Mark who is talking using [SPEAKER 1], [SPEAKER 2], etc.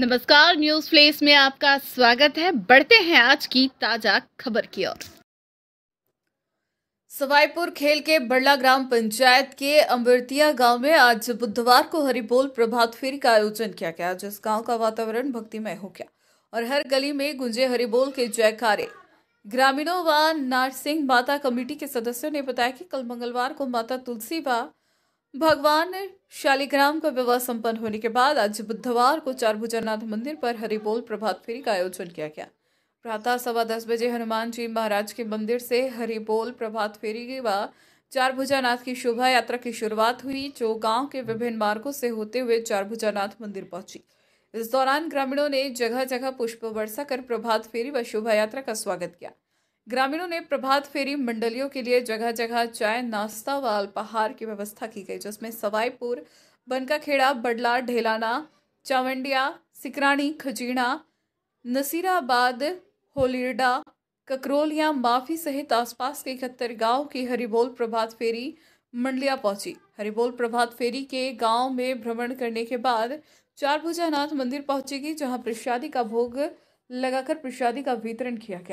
[SPEAKER 1] नमस्कार news place में आपका स्वागत है बढ़ते हैं आज की ताजा खबर की ओर सवाईपुर खेल के बड़ला ग्राम पंचायत के अमृतिया गांव में आज बुधवार को हरिबोल प्रभात फेरी का आयोजन किया गया जिस गांव का वातावरण भक्तिमय हो गया और हर गली में गुंजे हरिबोल के जयकारे ग्रामीणों व नारसिंह माता कमेटी के सदस्यों ने बताया कि कल मंगलवार को माता तुलसी व भगवान ने शालिग्राम का विवाह संपन्न होने के बाद आज बुधवार को चार चारभुजरनाथ मंदिर पर हरिबोल प्रभात फेरी का आयोजन किया गया प्रातः सवा दस बजे हनुमान जी महाराज के मंदिर से हरिबोल प्रभात फेरी व चार भुजानाथ की शोभा यात्रा की शुरुआत हुई जो गांव के विभिन्न मार्गों से होते हुए चार भुजानाथ मंदिर पहुंची इस दौरान ग्रामीणों ने जगह जगह पुष्प वर्षा कर प्रभात फेरी व शोभा यात्रा का स्वागत किया ग्रामीणों ने प्रभात फेरी मंडलियों के लिए जगह जगह चाय नाश्ता व अल्पहार की व्यवस्था की गई जिसमें सवाईपुर बनकाखेड़ा बडला ढेलाना चावंडिया सिकरानी खजीना नसीराबाद होलीरडा ककरोलिया माफी सहित आसपास के इकहत्तर गांव की हरिबोल प्रभात फेरी मंडलिया पहुंची हरिबोल प्रभात फेरी के गांव में भ्रमण करने के बाद चार भुजानाथ मंदिर पहुंचेगी जहां प्रसादी का भोग लगाकर प्रसादी का वितरण किया गया